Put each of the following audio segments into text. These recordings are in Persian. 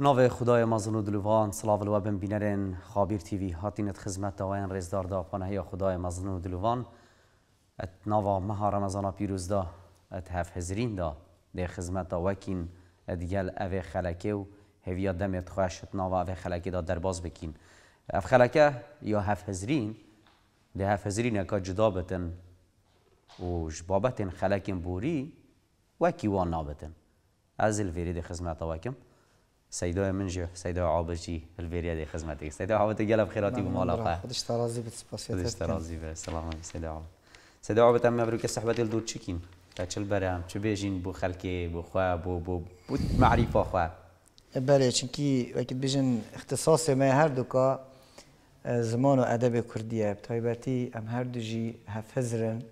نوه خدای مازن و دلوان سلاو و بن بینرین خابیر تیوی هاتینت خدمت دوائن رزدار دا پانهی خدای مازن و دلوان ات نوا مها رمضان پیروز دا ات هف هزرین دا ده خدمت دا وکین ات گل اوه خلکه و دمی دمت ات ناو اوه خلکه دا درباز بکین اف خلکه یا هف هزرین ده هف هزرین اکا جدا بتن و جبابتن خلکن بوری وکی وان نابتن از الویری ده خدمت دا سيدو من جه سیدای عابجی الویریا دی خدمتی سیدای عابت گلب خیراتی به مالا خیر خودش ترازی به سپاسی خودش ترازی به سلام علی سیدای عابد سیدای عابد هم مبروک صحبت دور چکین تا چل برام چه بیجین بو خلکی بو خوا بو بو بو معرفه خوا بله چونکی وقتی بیجن اختصاص ما هر دو که اه، زمان و ادب کردیه تایبتی ام هر دو جی هفزرن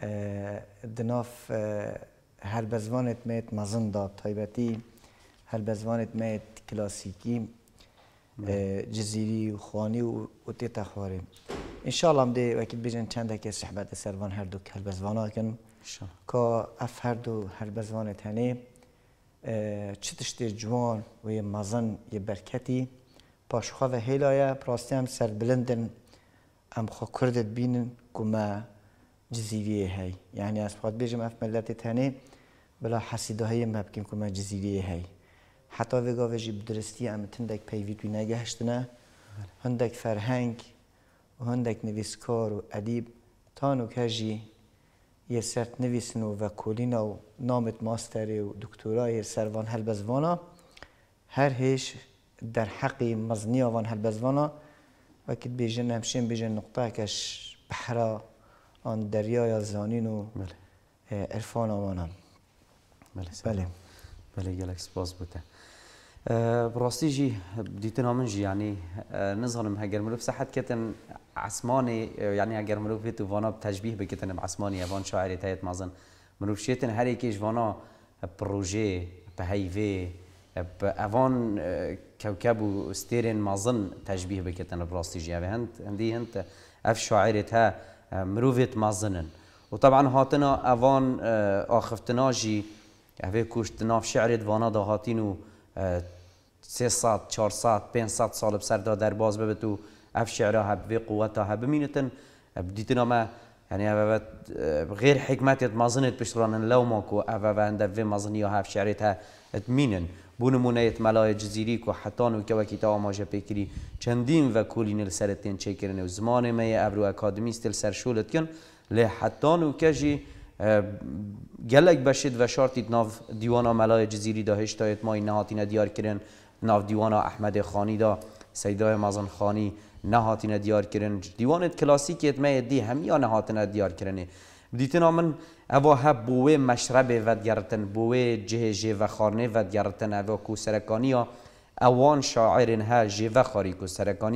اه، دناف اه، هر بزوانت میت مزن داد هر بەزوانێت کلاسیکی جزیری و خوانی و تێتا چند انشاءڵام صحبت وەکی چند هر صحبت هر هر دو بەزواناکەن کە که هەردوو هر هر هلبزوان چ تشتێ جوان و یە برکتی یە و پاشخواە پراستی هم سر بلندن هم خواه کردت بینن ما جزیری هی یعنی خواهد بیجم اف ملت تنی بلا مبکیم که ما جزیری هی حتی وگاوه جی بدرستی ام تندک پیویت نگهشتنه بله. هندک فرهنگ و هندک نویسکار و ادیب تانو کجی یه سرت نویسن و وکولین و نامت ماستری و دکتورا یه سروان هلبزوانا وانا هر هیش در حقی مزنی وان هلبزوانا و که بیجن همشین بیجن نقطه کش بحرا آن دریای زانین و بله. عرفان آوانا بله بله بله گلکس باز بوده آه، براستی جی دیتنا من جی یعنی آه، نظرم ملوف سحت صحت کتن عثمانی آه، یعنی هگر ملوف به تو وانا تشبیه بکتن عثمانی وان شاعری تایت مازن مروف شیتن هر یکیش وانا پروژه به هیوه اوان كوكب ستيرين مازن تشبيه بكتن جی اوه هند هندي هند اف شاعری ها مروفيت مازنن وطبعا هاتنا اوان اخفتنا جي اوه كوشتنا في شعرت وانا دا هاتينو سه سات چهار سات پنج سات سال بسر در باز به تو اف شعرها هب به قوتها هب بمینتن بدیتنا ما يعني یعنی أبا غير حكمات مازنة بشران و مزنی عند اف شعرت ها ات مینن بون کو حتان جزیریک که وکواکی تاو آماده پیکری چندین و کولین السرتين چكرن زمان ما ابرو أكاديميست سر شولت كن لحتان وكجي گلک بشید و شرطید ناف دیوان ملای جزیری داهش تایت ما این نهاتی ندیار کردن. ناو دیوان احمد خانی دا سیدای مازن خانی نهاتین دیار کرن دیوانت کلاسیکیت می دی هم یا نهاتین دیار کرنه دیتنا من اوا هب بوه مشرب ود گرتن بوه جه جه و خانه ود گرتن اوا کو ها اوان شاعرن ها جه و خاری کو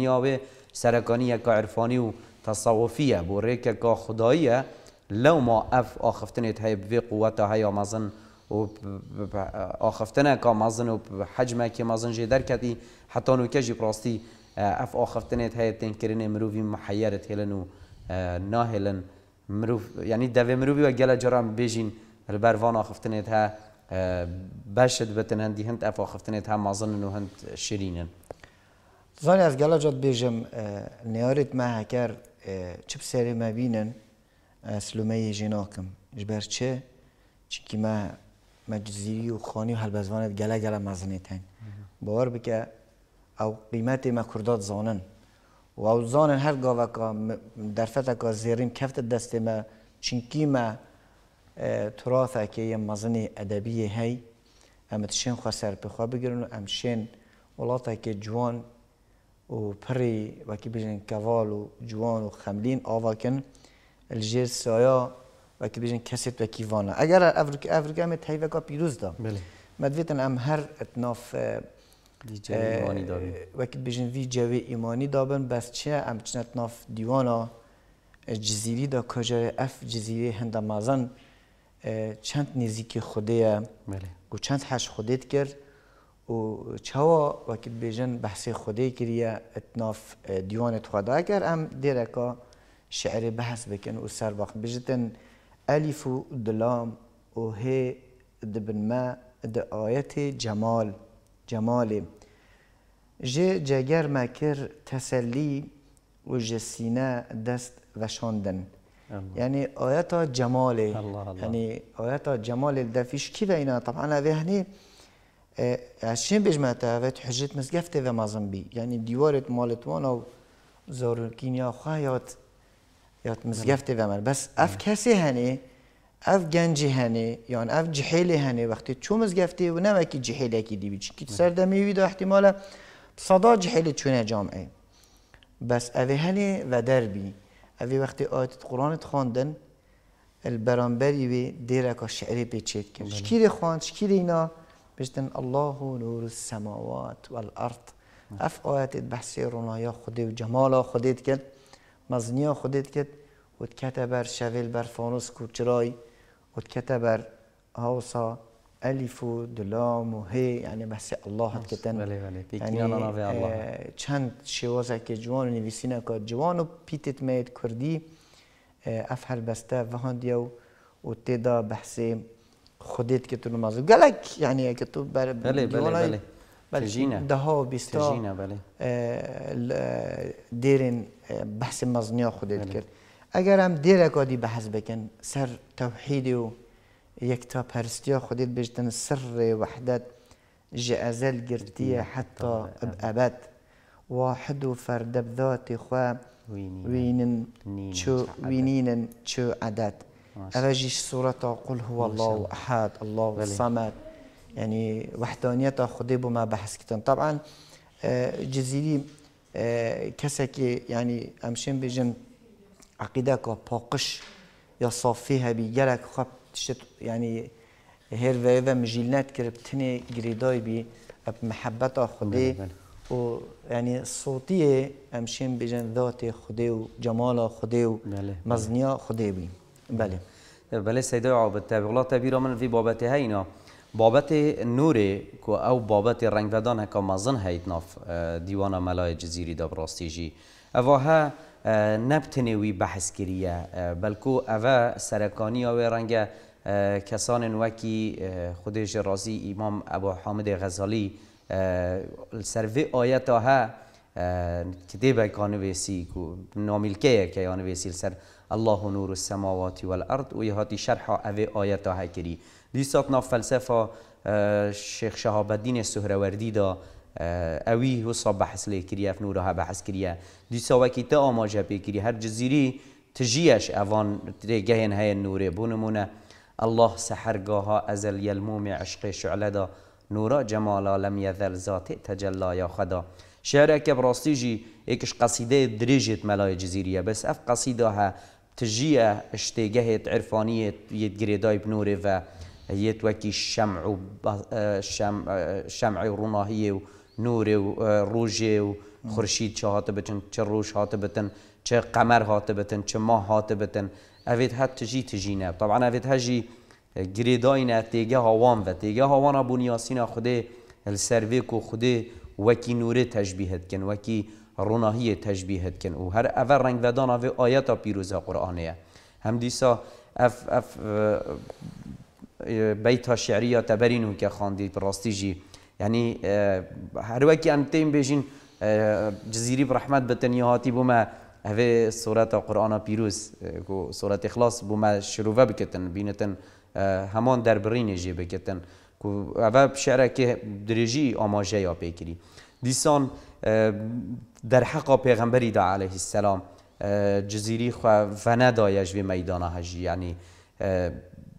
ها و سرکانیا که عرفانی و تصوفیه بوره ریکه که خداییه لو ما اف آخفتنیت های بوی قوت های آمازن و آخفتنه که مزن و حجم که مزن جه در کتی حتی نو کجی جی اف آخفتنه تهیه تین کرنه مروفی محیرت هلن و اه، ناهلن مروف یعنی دوی مروفی و گل جرام بیجین البر وان آخفتنه ها اه، باشد بتن هندی هند اف آخفتنه ها مزن و هند شیرینن زانی از گل جات بیجم اه، نیارت ما هکر چپ سری مبینن سلومه جناکم جبر چه چونکی ما مجزی و خانی و هلبزوانت گله گله مزنی هن باور بکه او قیمت مکردات زانن و او زانن هر گاوه که در فتح که زیریم کفت دست ما چنکی ما اه، تراثه که یه مزنی ادبی هی ام تشین خواه سر پخواه بگیرن و ام شین ولاتا که جوان و پری وکی بجن کوال و جوان و خملین آوکن الجیر سایا و که بیشن کسیت و کیوانا اگر افریقا افریقا می تهیه کا پیروز دا مد بله. مدویتن ام هر اتناف و که بیشن وی جوی ایمانی دابن بس چه ام چن اتناف دیوانا جزیری دا کجا اف جزیری مازن چند نزیک خوده بله. و چند هش خودت کرد و چوا که بیشتر بحث خوده کریه اتناف دیوان خدا اگر ام دیرکا شعر بحث بکن و سر وقت بجتن ألف دلام و هي دبن ما دآيت جمال جمال جه جگر مکر تسلي و جسينا دست وشاندن يعني آيات جمال يعني آيات جمال دفش كيف اينا طبعا هذا هني عشان اه، بجمعتها فات حجت مسقفت في مازن بي يعني ديوارت مالت وانا وزور كينيا خيات یاد بله. مزگفتی و من بس اف بله. کسی هنی اف گنجی هنی یا یعنی اف جحیلی هنی وقتی چو مزگفتی و نه که جحیلی کی دیوی چی که بله. سر دمیوی احتمالا صدا جحیلی چونه جامعه بس اوی هنی و دربی اوی وقتی آیت قرآن خواندن البرانبری وی دیرکا شعری پیچید کرد شکیل خواند شکیر اینا بیشتن الله نور السماوات والارض اف آیت بحثی رونایا خودی و جمالا خودید کرد مزنیا خودت کت ود کته بر شویل بر فانوس کوچرای ود کته بر هاوسا الف و دلام و هی یعنی بحث الله هات کتن یعنی اه، چند شوازه که جوان و نویسینه که جوان و پیتت مید کردی اه، افحل بسته وهان دیو و تیدا بحث خودت که تو نمازو گلک یعنی که تو بر بله بله بله تجينا ده هو بيستا تجينا بله آه، آه، ديرين آه، بحث مزنيا خود بله. اگر هم دیرک آدی بحث بکن سر توحید و یکتا پرستیا خودت بجتن سر وحدت جعزل گرتیه حتی ابد واحد و فرد بذات خوا وينن شو وينين شو عدد أرجيش سورة قل هو الله أحد الله الصمد يعني وحدانية خودی بو ما بحث كتن طبعا اه، جزيري كسكي اه، يعني أمشين بجن عقيدة كو باقش يا یا صافی هبی خب تشت يعني هير و مجيلنات مجیلنت کرب تنه گریدای بی و يعني صوتية أمشين بجن ذاتي خدي وجمال خدي ومزنيا خدي بي بله بله سيدي عبد تابع الله تابع من في بابتي هينا بابت نوری که او بابت رنگ بدان هکا مزن هید ناف دیوان ملای جزیری دا براستی جی او ها نبتنه وی بحث کریه بلکو او سرکانی او رنگ کسان وکی خودش رازی امام ابو حامد غزالی سروی آیت ها کتاب کانویسی که نامیلکه که کانویسی سر الله نور السماوات والارض و یه هاتی شرح او آیت ها کری ناف فلسفه اه، شیخ شهاب الدین سهروردی دا اه، اوی حسا بحث لی کریه نورها بحث کریه دیسا وکی تا آماجه پی هر جزیری تجیش اوان گهن های نور بونمونه الله سحرگاها ازل یلموم عشق شعله دا نورا جمالا لم یذل ذات تجلا یا خدا شعر که براستی جی اکش قصیده دریجت ملای جزیریه بس اف قصیده ها تجیه اشتگهت عرفانیت یدگریدای بنوره و هیت وکی شمع و شمع ڕووناهیە و نور و ڕۆژێ و خورشید چه هاته بتن چه روش هاته بتن چه قمر هاته بتن چه ماه هاتە بتن طبعا هەت تژی تژینە طبعاان ئەێت هەژی گرێداینە تیگه هاوان بە تێگە هاوانە خوده خودێ سەرێک و کن وکی نور تەژبی کن وکی هر اول کن و هەر ئەە ڕنگبداناێ ئاەتە پیروز قرآنه هم دیسا بیت ها شعری یا تبرین و که خواندید راستی جی یعنی هر که ام تیم بیجین جزیری برحمت بتنیاتی بوما هفه صورت قرآن پیروز کو صورت اخلاص بوما شروع بکتن بینتن همان در برین جی بکتن کو اول شعر که درجی آماجه یا پیکری دیسان در حق پیغمبری دا علیه السلام جزیری خواه فنه دایش به میدان هجی یعنی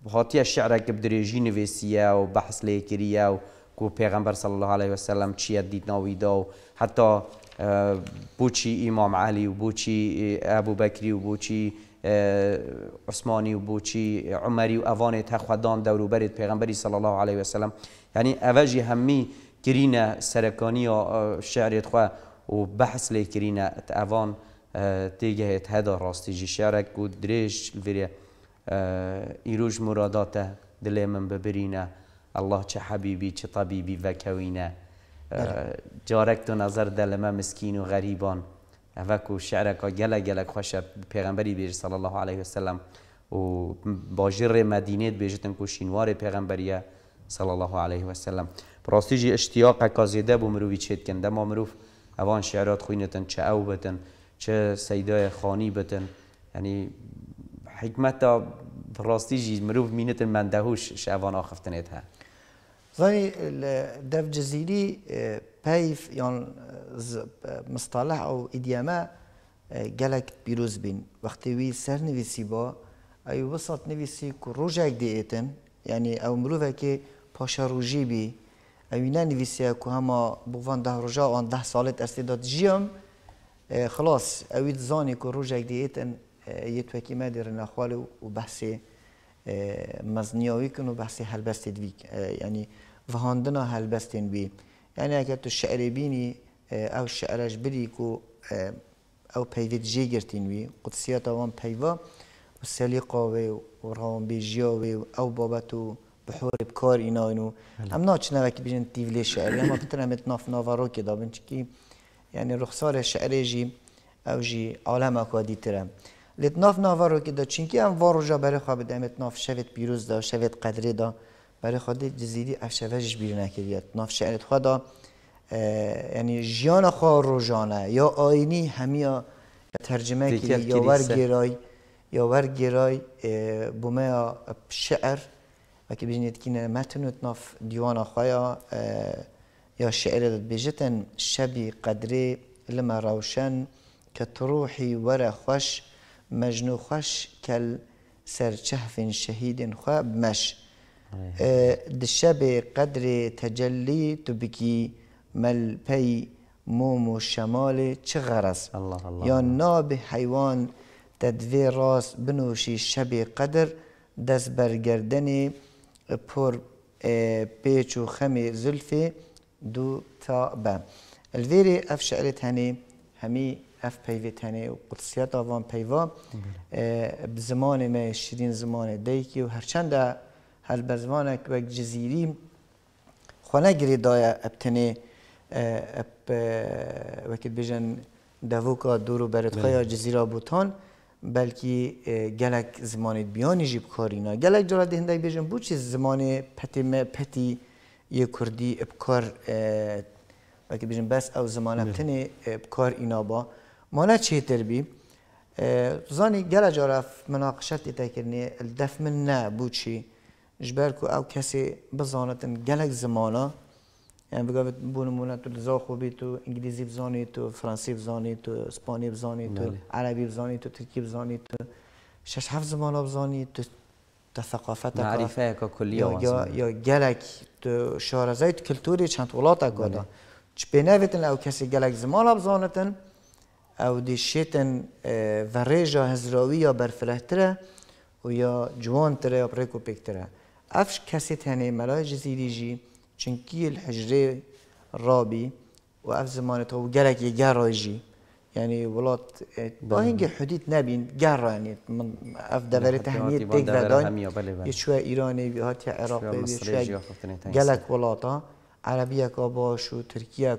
هاتیە شعرەکە درێژی نویسیه و بحث لیکریه و کو پیغمبر صلی الله عليه وسلم دید دیتناویدا و حتی اه، بوچی امام علی و بوچی اه، ابو بکری و بوچی اه، عثمانی و بوچی عمری و ئەوانێت هەخوادان دەوروبەرێت پیغمبری صلی الله عليه وسلم یعنی اوجی همی کرینە سرکانی و شعرێت خوا و بەحس لێکرینە ئەوان تێگەهێت راستی جی شارێک و درێژ ڤێ ایروش مرادات دلی من ببرینه الله چه حبیبی چه طبیبی و کوینه بله. جارک تو نظر دل ما مسکین و غریبان اوکو شعرکا گله گله خوش پیغمبری بیر صلی الله علیه و سلم و باجر مدینه بیجتن کو شینوار پیغمبریه صلی الله علیه و سلم راستی جی اشتیاق کازیده بو مروی چید کنده ما مروف اوان شعرات خوینتن چه او بتن چه سیدای خانی بتن یعنی حکمت راستی جی مروف مینت من شعبان آخفتنید ها زاني دف جزيري بايف يعني مصطلح او ادياما اه، جالك بيروز بين وقت وي سر نويسي با اي وسط نويسي كروجك ديتن يعني او مروفك باشا روجي بي او نه نویسیه که همه بوان ده روژا آن ده سالت ارسی داد جیم اه، خلاص اوید زانی که روژا دیتن اه، یەتوەکی مادێرە ناخواالە و بەحسێ اه، مەزنیاویکن و بەحسی هەلبەستێت ینی ڤهاندنا هەلبەستێن بی یانیکە تو شعرێ بینی ئەو شعرەش بریک و ئەو پەیوێت جێگرتین وی قوتسیەتەوان پەیوا و سەلیقاوێ و ڕاومبێ ژیاوێ و ئەو بابەت و بحوري بكار إناينو أم ناتش نبك بيجن تيف لي شعر لما كنت أنا متناف نافاروكي دابنشكي يعني رخصار الشعر يجي أو جي عالمك ودي ترى لتناف ناوا رو که دا چینکی هم وارو جا بره خواه بده شوید پیروز دا شوید قدری دا برای خود جزیری افشوجش بیرون نکرید ناف شعرت خدا یعنی جیان خواه روزانه یا آینی همیا ترجمه کی یا ور گرای یا ور گرای بومه شعر و که بجنید که متن ناف دیوان خواه یا شعر بجتن شبی قدره لما روشن که ور خوش مجنو خوش کل سرچهف شهید خوا بمش آه. اه، دشب قدر تجلی تو بکی مل پی موم و شمال چه غرس الله الله یا ناب حیوان تدوی راس بنوشی شب قدر دست برگردن پر اه، پیچ و خم زلف دو تا به الویری اف شعرت هنی اف پیوی تنه و قدسیت آوان پیوا زمان ما شیرین زمان دیکی و هرچند هر زمان وک جزیری خونه گری دایا ابتنه اب وکت بجن دوکا دورو برتخیا بله. جزیرا بوتان بلکی گلک زمان بیانی جیب کارینا گلک جرا دهنده بجن بود چیز زمان پتی پتی یه کردی کار، وکی بجن بس او زمان ابتنه بله. ابکار اینا با مانا چه تربی زانی گل جارف مناقشت ایتا کرنی الدف من نه چی جبر کو او کسی بزانتن گلک زمانا یعنی بگوید بونمونه تو لزا خوبی تو انگلیزی بزانی تو فرانسی بزانی تو اسپانی بزانی تو بله. عربی بزانی تو ترکی بزانی تو شش هفت زمان بزانی تو ثقافت معرفه که کلی یا یا گلک تو شارزای تو کلتوری چند ولاتا کدا بله. چپینه ویتن او کسی گلک زمان بزانتن او دي شيتن فريجا اه، هزراوي يا یا برفله تره جوان تره یا بريكو پیک افش کسی تنه ملاي جزیری جی چنکی الحجره رابی واف زمان تو گلك یه يعني ولات اه، باهنگ اینکه حدید نبین گر یعنی من اف دوره تهمیت تک دادان یه چوه ایرانی بیهات یا عراقی یه چوه گلک ولاتا کا باش و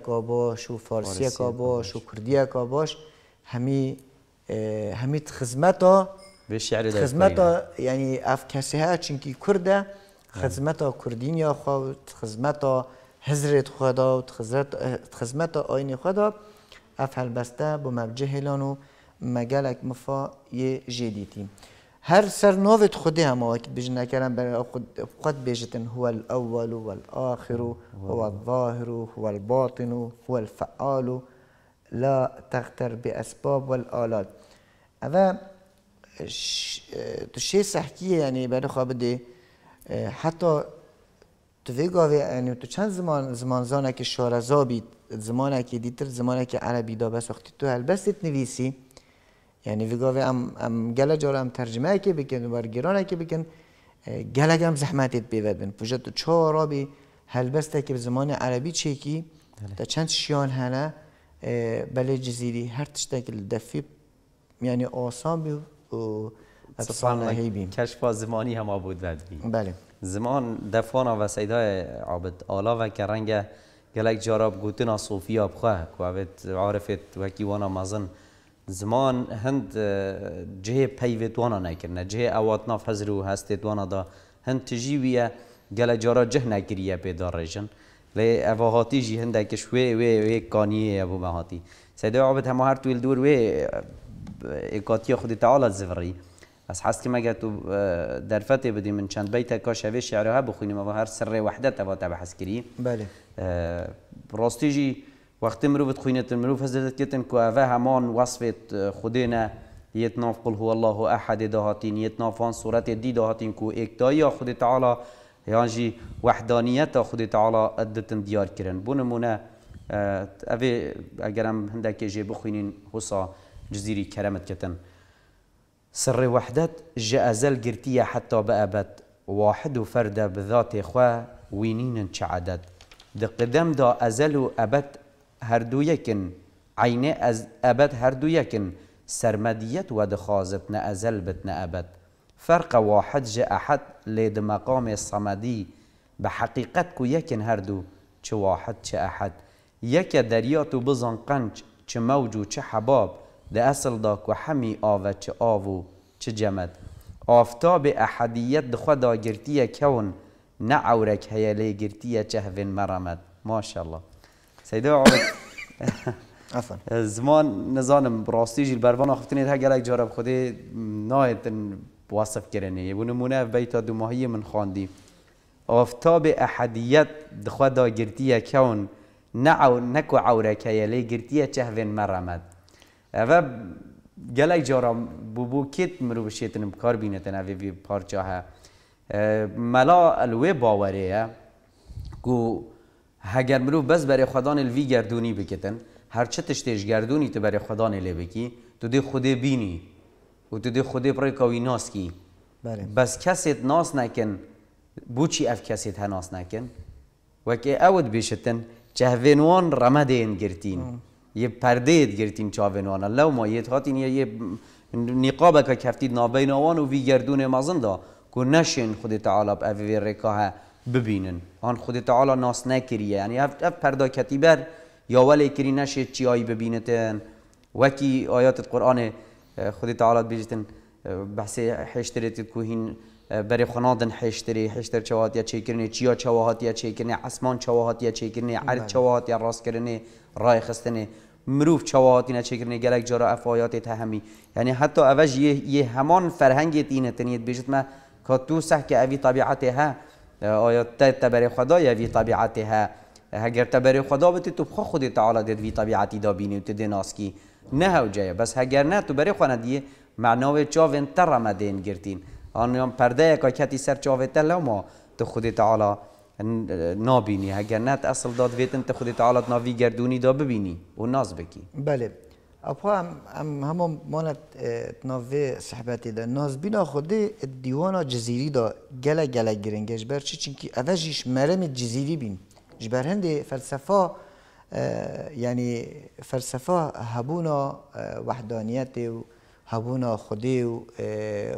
کا باش و کا باش و کردی باش همی همی خدمتا خدمتا یعنی اف کسی ها چونکی کرده خدمتا کردین یا خود خدمتا حضرت خدا و خدمتا آین خدا اف هلبسته با مبجه هلانو مگلک مفا یه هر سر نوت خودی هم وقت بیش نکردم برای خود خود بیشتن هو الاول و و هو الظاهر هو الباطن هو الفعال لا تغتر و والآلات اما تو شی سحکیه یعنی برای خواب دی حتی تو وی یعنی تو چند زمان زمان زانه که شارزا بید زمانه که دیتر زمانه که عربی دا بس وقتی تو هلبستت نویسی یعنی ویگاوی ام ام گله جارم ترجمه که بکن و گران که بکن گله هم زحمتت بیود بن تو چهار آرابی هلبسته که به زمان عربی چیکی بله. تا چند شیان هنه بله جزیری هر تشتک دفی یعنی آسان بی و بیم کشف زمانی هم آبود ود بله زمان دفان و سیدای عابد آلا و کرنگ گلک جاراب گوتنا صوفی آب خواه که عارفت مزن زمان هند جهه پیوت وانا نکرنه جهه اواتناف هزر و هستیت وانا دا هند تجیویه گله جارا جه نکریه پیدا رجن لی اواهاتی جی هنده کش وی وی وی کانیه ابو مهاتی سیده عبد همه هر تویل دور وی اکاتی خود تعالی زفری بس حس که مگه تو در فتح بدی من چند بیت کاش اوی شعرها بخونیم و هر سر وحدت و تبحث کری بله راستی جی وقتی مروفت خوینتن مروف حضرت کتن که اوه همان وصفت اه، خودینا یت ناف قل هو الله احد دهاتین یت نافان صورت دی دهاتین که اکتایی خود تعالی یانجی وحدانیت خود تعالی ادتن دیار کرن بو اه، اوه اگرم هندک جه بخوینین حسا جزیری کرمت کتن سر وحدت جاء زل قرتية حتى بأبت واحد فرد بذات إخوة وينين ده قدم دا أزل ابد هر دو یکن عینه از هەردوویەکن عینێ ئەبەت هەردوویەکن سەرمەدیەت وە دخوازت نه ازل بت نه ابد فرق واحد جه احد لید مقام صمدی به حقیقت کو یکن هر دو چه واحد چه احد یک دەریات و بزان قەنج چ مەوج و حباب حەباب اصل دا کو هەمی آو چه آو و چ جەمەد ئافتابێ ئەحەدیەت دخوا داگرتیە کەون نە عورەك هەیە لێگرتیە چەهێن مرمد ماشاءالله عود عفوا زمان نزانم راستی جیل بروان آخفتنید ها گلک جارب خودی نایتن وصف کرنه نمونه بیتا دو ماهی من خاندي آفتاب احدیت دخوا دا گرتیه کون نعو نکو عورا که یلی گرتیه چهوین مرمد اوه گلک جارا بوبو کت مرو بشیتن بکار بینتن اوه بی پارچه ها اه، ملا الوه باوره که هگر مرو بس برای خدان الوی گردونی بکتن هر چه تشتیش گردونی تو برای خدان الوی بکی تو دی خود بینی و تو دی خود برای کوی ناس کی بله. بس کسیت ناس نکن بوچی اف کسیت ها ناس نکن و که اود بیشتن چهوینوان رمده این گرتین یه پرده ایت گرتین چاوینوان الله ما یه تاتین یه نقاب که کفتید نابینوان و وی گردون مزنده دا که نشین خود تعالی به اوی ببینن آن خود تعالی ناس نکریه یعنی اف, پردا کتیبر یا ولی کری نشه ای ببینتن وکی آیات قرآن خود تعالی بیجتن بحث حشتریت کوهین بری خنادن حشتری حشتر چواهات یا چیکرنه چیا چواهات یا چیکرنه اسمان چواهات یا چیکرنه عرض بله. چواهات یا راست کرنه رای خستنی مروف چواهاتی نچکرنه گلک جارا افایات تهمی یعنی حتی اوج یه, همان فرهنگیت اینه تنید بیشت ما که تو سه که اوی طبیعته ها آیا خدا یا وی طبیعت ها اگر تا خدا بتی تو بخوا خود تعالی دید وی طبیعتی دا بینی و نه هو جایه بس اگر نه تو برای خواند دیه معناوی چاوین تر مدین گرتین پرده که کتی سر چاوی تل ما تو خود تعالی نابینی اگر نه اصل داد ویتن تو خود تعالی ناوی گردونی دا ببینی و ناز بکی بله أبوها أم هم مالت تنافي صحبتي ده ناز خودی خودي الديوانا جزيري ده جلا جلا جرنجش برشي چنکی مرم جزیری بین جبر هند یعنی یعنی فلسفه هبونا وحدانیتی و هبونا خودی و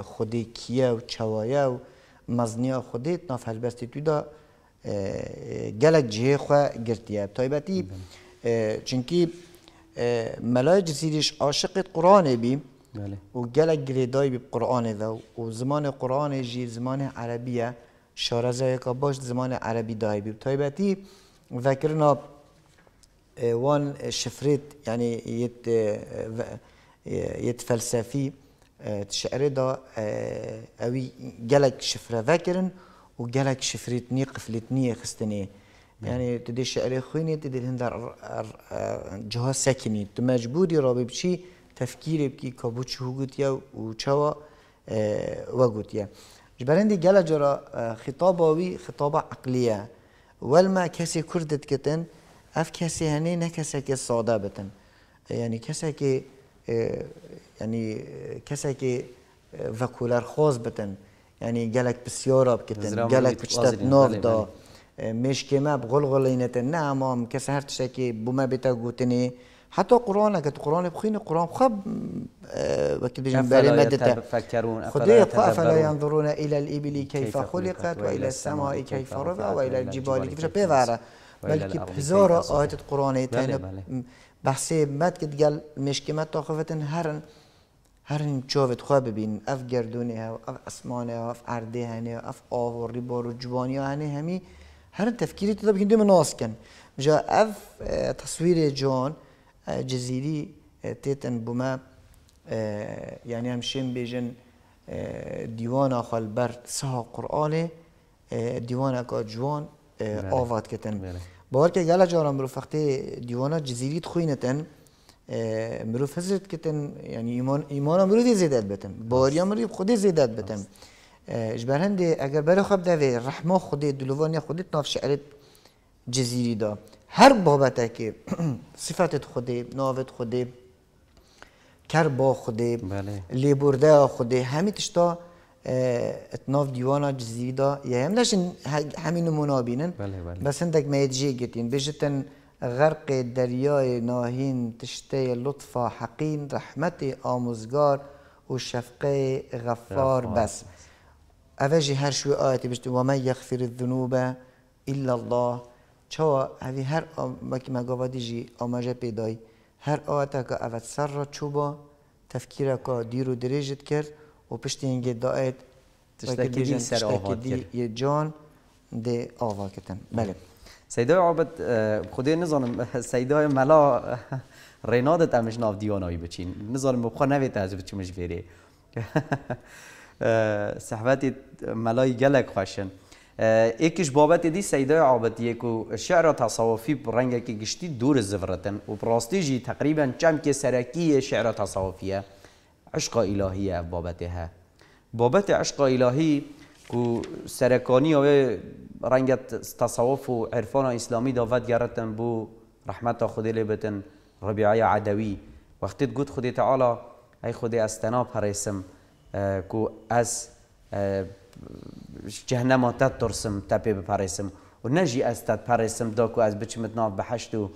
خودی کیا و چوایا و مزنیا خودی تناف هلبستي تو ده جلا جهه خواه گرتیه تایبتی چنکی ملائکه سیدیش عاشق قرآن بي بله. و گلک گریدای بی قرآن دا و زمان قرآن جی زمان باش زمان عربي داي بي تایبتی ذکرنا اه، وان شفريت يعني يت يت اه، اه، فلسفي تشعر دا اوي جالك شفره ذاكرن وجالك شفريت نيقف لتنية خستنيه يعني تدي شعري خويني تدي هندر جهه ساكني انت مجبوري رابي بشي تفكيري بكي كابو شو قلت يا وشوا آه، وقلت يا جبرندي قال جرا آه، خطابوي خطاب عقليه والما كسي كردت كتن اف كسي هني نكسي كي ساده بتن يعني كسي كي آه، يعني كسي كي فاكولار خوز بتن يعني قالك بسيارة بكتن قالك بشتات نوف بلي بلي. مشکمه بغلغل اینتن نه امام کس هر تشکی بومه بیتا گوتنی حتی قرآن اگه قرآن بخوین قرآن خب وقتی جنبالی بری مدته خدا خواه خب، فلا ينظرون الى الابل كيف خلقت و الى السماء كيف رفع و الى الجبال كيف بواره بلکه هزار بله، بله. آیت قرآن تنه بله، بحثی مد که دیگل مشکمت تا خفتن هرن این چاوت خواه ببین اف گردونه ها اف اسمانه ها اف ارده هنه اف آوری بارو جوانی هنه همی هر تفكيري تدا بكين دوم ناس كان جا اف اه، تصوير جون اه، جزيري اه، تيتن بما يعني همشين بيجن ديوانا خال بر سها قرآنه ديوانا جوان آوات كتن باور که گله جارم مرو وقتی دیوانا جزیری خوینتن مروف فزرت کتن یعنی ایمان ایمان مرو دی بتن باوریا مرو خودی زیدت بتن برنده اگر برای خود خب دوی خود خودی دلوانی خودی ناف شعرت جزیری دا هر بابته که صفات خودی ناوت خودی کر با خودی بله. لیبرده خودی همه تشتا اتناف دیوانا جزیری دا یا هم همین منابین بله،, بله بس اندک گتین بجتن غرق دریای ناهین تشته لطفا حقین رحمت آموزگار و شفقه غفار بس اوجی هر شوی آیتی بشتی و من یغفر الذنوب الا الله چوا اوی هر وکی مگاوا دیجی آماجه پیدای هر آیتا که اوت سر را چوبا تفکیر که دیر و دریجت کرد و پشتی اینگه دایت تشتکی دی سر آهاد جان دی آوا کتن بله سیدای عابد اه، خدای نزانم سیدای ملا رینادت امش ناف دیوانایی بچین نزانم بخواه نویت از بچی مش آه، صحبت ملای گلک خوشن ایکش آه، بابت دی سیده عابدیه که شعر تصوفی رنگه که گشتی دور زفرتن و براستی جی تقریبا چم که سرکی شعر تصوفیه عشق الهیه بابتها بابت عشق الهی و سرکانی و رنگ تصوف و عرفان اسلامی داود گرتن بو رحمت خودی لبتن ربیعی عدوی وقتی گود خودی تعالی ای خودی استناب هرسم کو از جهنم تد ترسم تپی بپرسم و نجی از تات پرسم دا کو از بچمت به بحشت و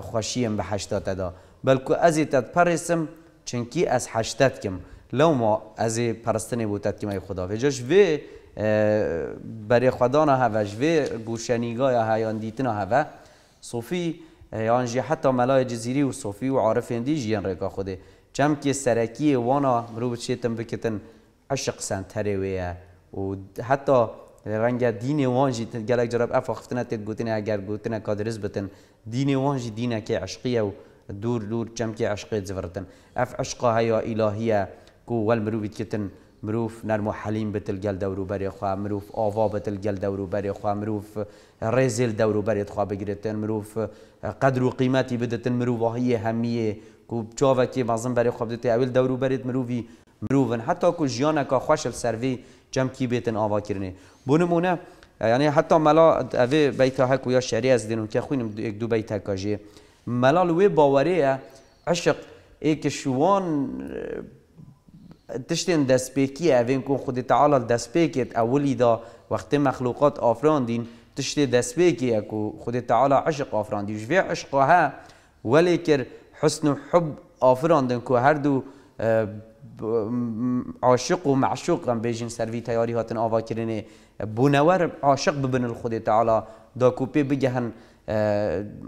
خوشیم بحشت دا بلکو از تد پرسم چنکی از حشتت کم لو ما از پرستنی بودت کم ای خدا و جاش وی برای نه هوا و گوشنیگا یا هیان نه هوا صوفی یعنی حتی ملای جزیری و صوفی و عارف اندی جیان رکا خوده چم کی سرکی وانا مرو بچیتن بکتن عشق سنتره تره و حتی رنگ دین وان وانجی گلک جراب افا خفتنه تید گوتنه اگر گوتنه کادرز بتن دین وان جی دینه که عشقیه و دور دور چم که عشقی زورتن اف عشقا هیا الهیه کو ول مرو بکتن مروف نرم حلیم بتل بتلقل دورو بری خواه مروف آوا بتل بتلقل دورو بری خواه مروف رزل دورو بری خواه بگیرتن مروف قدر و قیمتی بدتن مروف هي همیه کو چاوکی مازن بری خواب دیتی اول دورو برید مرووی مروون حتی کو جیانه کا خوش سروی جم کی بیتن آوا کرنه بونمونه یعنی حتی ملا اوی بیت هک و یا شری از دینو که خوینم یک دو بیت هکاجی ملا لوی باوریه عشق ای که شوان تشتین دسپیکی اوین کن خود تعالی دسپیکت اولی دا وقتی مخلوقات آفراندین تشتی دسپیکی اکو خود تعالی عشق آفراندین جوی عشقها ولی کر حسن و حب آفراندن که هر دو عاشق و معشوق هم بیجین سروی تیاری هاتن آوا کرنه بونور عاشق ببن خود تعالی دا کوپی بگهن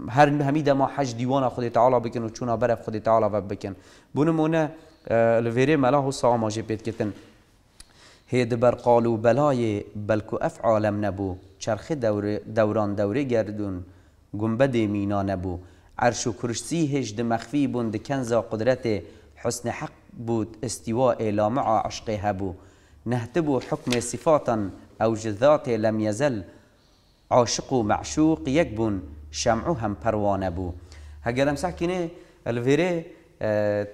هر همی ما حج دیوان خود تعالی بکن و چونا بره خود تعالی و بکن بونمونه لویره ملاح و ساماجه پید کتن هید بر قالو بلای بلکو اف عالم نبو چرخ دور دوران دوره گردون گنبد مینا نبو عرش و کرسی هجد مخفی بوند کنزا قدرت حسن حق بود استواء لا مع عشق هبو نهتبو حکم صفاتا او جذات لم یزل عاشق و معشوق یک بون شمعو هم پروانه بو هگرم سحکینه الویره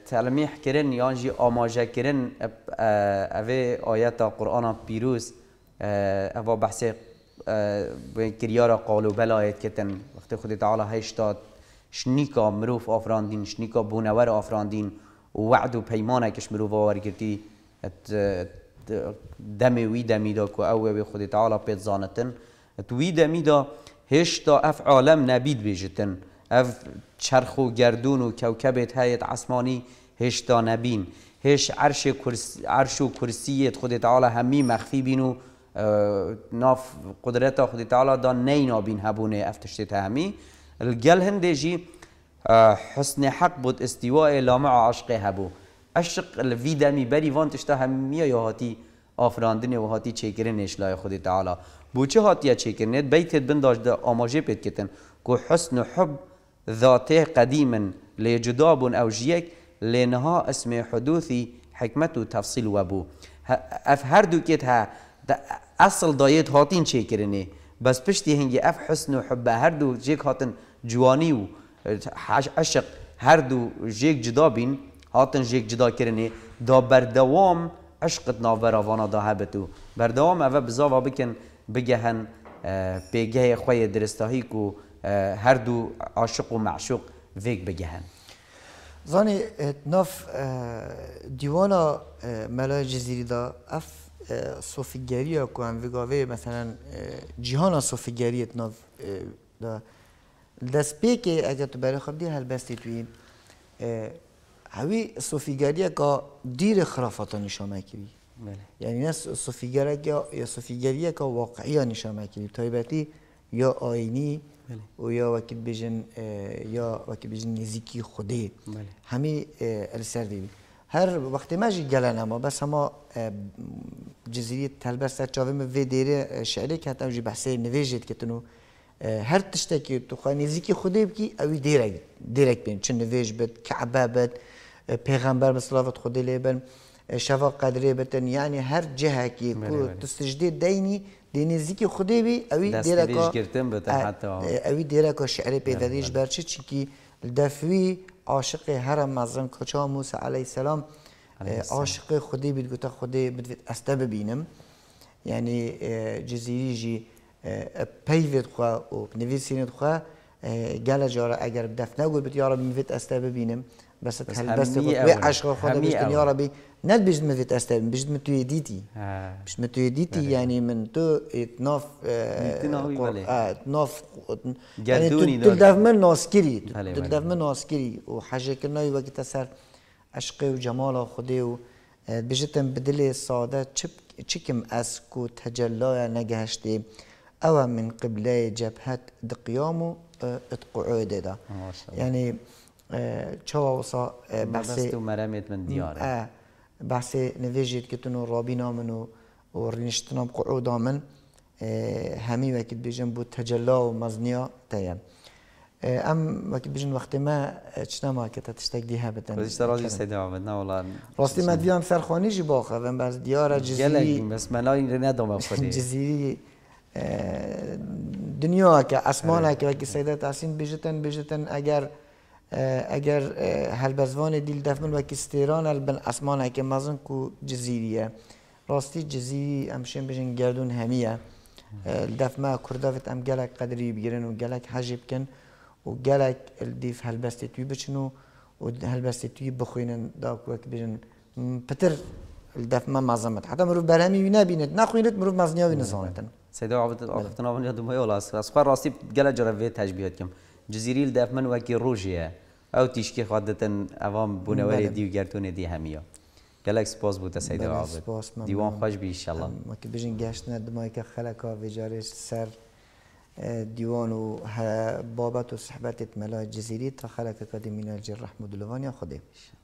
تلمیح کرن یانجی آماجه کرن اوه آیت قرآن پیروز اوه بحث کریار قالو بلایت کتن وقتی خود تعالی هشتاد شنیکا مروف آفراندین شنیکا بونور آفراندین وعد و پیمانه کش مروف آور گرتی دمی وی دمی دا که اوه به خود تعالی پیت زانتن وی دمی دا هشتا اف عالم نبید بیجتن اف چرخ و گردون و کوکبت هایت عصمانی هشتا نبین هش عرش, کرس عرش و کرسیت خود تعالی همی مخفی بین و ناف قدرت خود تعالی دا نینا بین هبونه افتشتت همی الجل هندجي آه، حسن حق بود استواء لامع عشق هبو عشق الفيدا مي بري وان ميا همیه یا هاتی وهاتي و هاتی چیکرن اشلای خود تعالی بوچه هاتیه چیکرنید بیتت بنداش ده آماجه پیت كتن كو حسن حب ذاته قديما لجداب او جيك لنها اسم حدوثي حكمت و تفصيل وابو اف هر دو كتها اصل دايت هاتين چیکرنی بس پشتی هنگی اف حسن و حب هر دو جیک هاتن جوانی و عشق هر دو جیک جدا بین هاتن جیک جدا کرنه دا بردوام عشقت ناوراوانا دا هبتو بردوام اوه بزاوا بکن بگهن بگه اه، خوی درستاهی کو اه، هر دو عاشق و معشوق ویگ بگهن زانی اه، نف دیوانا ملای جزیری دا اف صوفیگری ها کن وگاوه مثلا جهان صوفیگری اتنا دا دست پی که اگر تو برای خب دی هل بستی توی هوی صوفیگری که دیر خرافات نشان کری بله. یعنی نه صوفیگری یا صوفیگری که واقعی نشان کری تایبتی یا آینی بله. و یا وکی بجن یا وکی بجن نزیکی خوده بله. همه السر دیدی هر وقتی مجی گلن اما بس اما جزیری تلبر سر چاوی من وی دیره شعری که حتی بحثه نویجید که تنو هر تشتکی تو خواه نزیکی خوده بکی اوی دیرک دیرک بین چه نویج بد کعبه بد پیغمبر مسلاوت خوده لی بن شفا قدره بتن یعنی هر جهه کی کو تسجدی دینی دینی زیکی خودی بی اوی دیرکا اوی دیرکا شعر پیدادیش برچه چی که دفوی عاشق هرم مزرم کجا موسی علیه اه، السلام عاشق خودی بید گوتا خودی بدوید استه ببینم یعنی اه، جزیری جی اه، پیوید خواه و نویسیند خواه گل جارا اگر دفن نگوی بت یارا میفت استه ببینم بس هل بس و عشق خدا بیشتن یارا بی نه بیشت میفت استه بیشت متوی دیتی بیشت متوی دیتی بله. یعنی من تو اتناف اتناف بله. یعنی تو دف من ناسکری بله، تو دفن من ناسکری و حاجه کنای وقت سر عشق و جمال خودی و بیشتن بدل ساده چپ چکم اسکو تجلای نگهشتی او من قبله جبهت دقیامو اتقعوده دا یعنی چوا وسا بحث و مرمت من دیاره بحث نویجید که تنو رابینا منو و رینشتنام قعود من همی وقت بیجن بود تجلا و مزنیا تیم ام وقت بیجن وقتی ما چنما که تشتک دیه بدن. بزیش راجی سید نه ولی راستی ما دیام سرخانی جی باخه و بعض دیار جزیری بس ملا این رنده دام بخوری جزیری دنیا که اسمان دنیاکە ئەسمانەکەکی سەدا تاسین بژتن بژتن اگر ئەگەر اه، هەلبەزوانی اه، دیل دەفمن وەکی ستێران بن که مزن کو جزیریه راستی جزیری امشین بژین گردون هەمیە اه، دەفما کورداوێت ام گلک قدری بگیرن و گلک حجیب کن و گلک دیف هەلبەستی توی بچنو و و هەلبەستی توی دا داکوەک بژن پتر دەفمە مازەمت حتا مرۆڤ بەرهەمی وی نبینێت نخوێنێت مرۆڤ مازنیاوی نزانێتن. سیدا عفتنا من یادم میاد ولاس از خود راستی گله جرفه تشبیهات کم جزیریل دفمن من وکی روزیه. او تیشکی خودتن اوام بونوری دیوگر گرتون دی همیا گله سپاس بوده سید عابد دیوان خوش بی ما که بجین گشت ندمای که خلقا و جارش سر دیوان و بابت و صحبتت ملا جزیری تا خلق قدیمین الجر رحمت الله خودی